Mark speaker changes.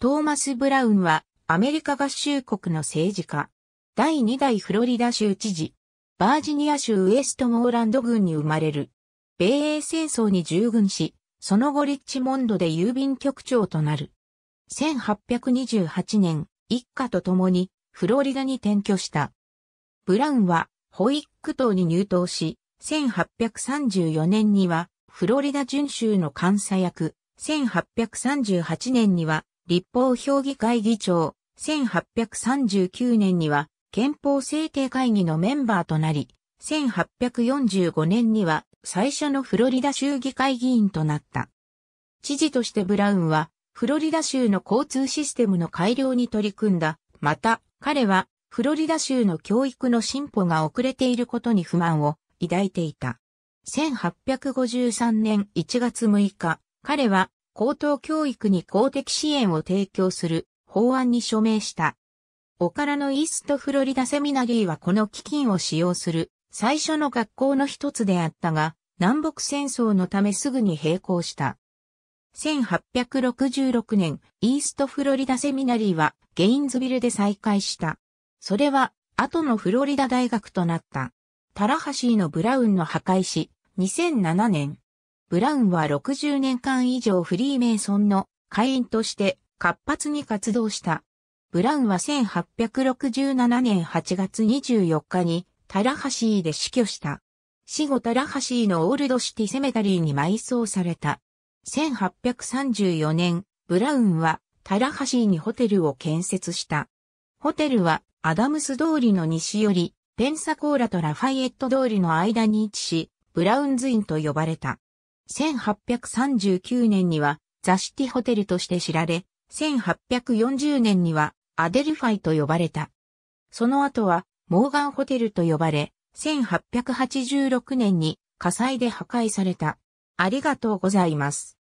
Speaker 1: トーマス・ブラウンはアメリカ合衆国の政治家。第2代フロリダ州知事。バージニア州ウエストモーランド郡に生まれる。米英戦争に従軍し、その後リッチモンドで郵便局長となる。1828年、一家と共にフロリダに転居した。ブラウンはホイック島に入党し、1834年にはフロリダ準州の監査役、1838年には立法評議会議長、1839年には憲法制定会議のメンバーとなり、1845年には最初のフロリダ州議会議員となった。知事としてブラウンは、フロリダ州の交通システムの改良に取り組んだ。また、彼は、フロリダ州の教育の進歩が遅れていることに不満を抱いていた。1853年1月6日、彼は高等教育に公的支援を提供する法案に署名した。オカラのイーストフロリダセミナリーはこの基金を使用する最初の学校の一つであったが、南北戦争のためすぐに閉行した。1866年、イーストフロリダセミナリーはゲインズビルで再開した。それは、後のフロリダ大学となった。タラハシーのブラウンの破壊し、2007年、ブラウンは60年間以上フリーメイソンの会員として活発に活動した。ブラウンは1867年8月24日にタラハシーで死去した。死後タラハシーのオールドシティセメタリーに埋葬された。1834年、ブラウンはタラハシーにホテルを建設した。ホテルはアダムス通りの西よりペンサコーラとラファイエット通りの間に位置し、ブラウンズインと呼ばれた。1839年にはザシティホテルとして知られ、1840年にはアデルファイと呼ばれた。その後はモーガンホテルと呼ばれ、1886年に火災で破壊された。ありがとうございます。